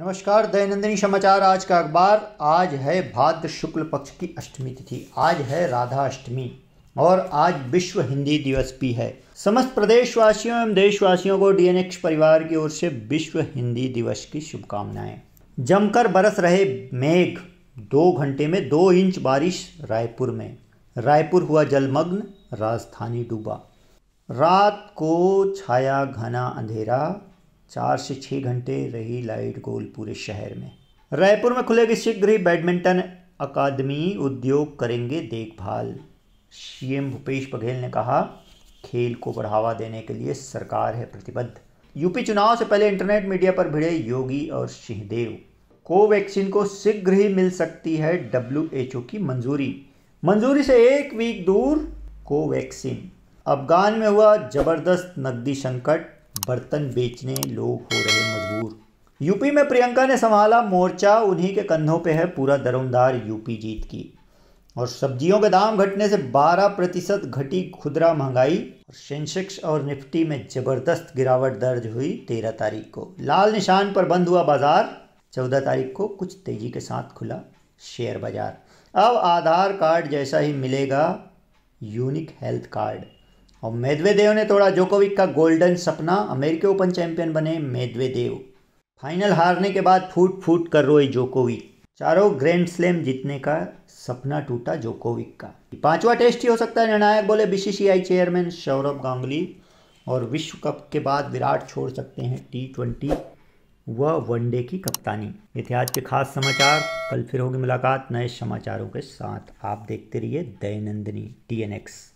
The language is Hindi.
नमस्कार दैनंदिनी समाचार आज का अखबार आज है भाद्र शुक्ल पक्ष की अष्टमी तिथि आज है राधा अष्टमी और आज विश्व हिंदी दिवस भी है समस्त प्रदेशवासियों एवं देशवासियों को डीएनएक्स परिवार की ओर से विश्व हिंदी दिवस की शुभकामनाएं जमकर बरस रहे मेघ दो घंटे में दो इंच बारिश रायपुर में रायपुर हुआ जलमग्न राजधानी डूबा रात को छाया घना अंधेरा चार से छः घंटे रही लाइट गोल पूरे शहर में रायपुर में खुलेगी शीघ्र ही बैडमिंटन अकादमी उद्योग करेंगे देखभाल सीएम भूपेश बघेल ने कहा खेल को बढ़ावा देने के लिए सरकार है प्रतिबद्ध यूपी चुनाव से पहले इंटरनेट मीडिया पर भिड़े योगी और सिंहदेव कोवैक्सीन को शीघ्र ही मिल सकती है डब्ल्यू की मंजूरी मंजूरी से एक वीक दूर कोवैक्सीन अफगान में हुआ जबरदस्त नकदी संकट बर्तन बेचने लोग हो रहे मजबूर यूपी में प्रियंका ने संभाला मोर्चा उन्हीं के कंधों पे है पूरा दरमदार यूपी जीत की और सब्जियों के दाम घटने से 12 प्रतिशत घटी खुदरा महंगाई और सेंसेक्स और निफ्टी में जबरदस्त गिरावट दर्ज हुई 13 तारीख को लाल निशान पर बंद हुआ बाजार 14 तारीख को कुछ तेजी के साथ खुला शेयर बाजार अब आधार कार्ड जैसा ही मिलेगा यूनिक हेल्थ कार्ड और मेदवेदेव ने तोड़ा जोकोविक का गोल्डन सपना अमेरिकी ओपन चैंपियन बने मेदवेदेव फाइनल हारने के बाद फूट फूट कर रोए जोकोविक चारों ग्रैंड स्लैम जीतने का सपना टूटा जोकोविक का पांचवा टेस्ट ही हो सकता है निर्णायक बोले बीसीसीआई चेयरमैन सौरभ गांगुली और विश्व कप के बाद विराट छोड़ सकते हैं टी ट्वेंटी व वनडे की कप्तानी ये थे आज के खास समाचार कल फिर होगी मुलाकात नए समाचारों के साथ आप देखते रहिए दयानंदिनी टी एन एक्स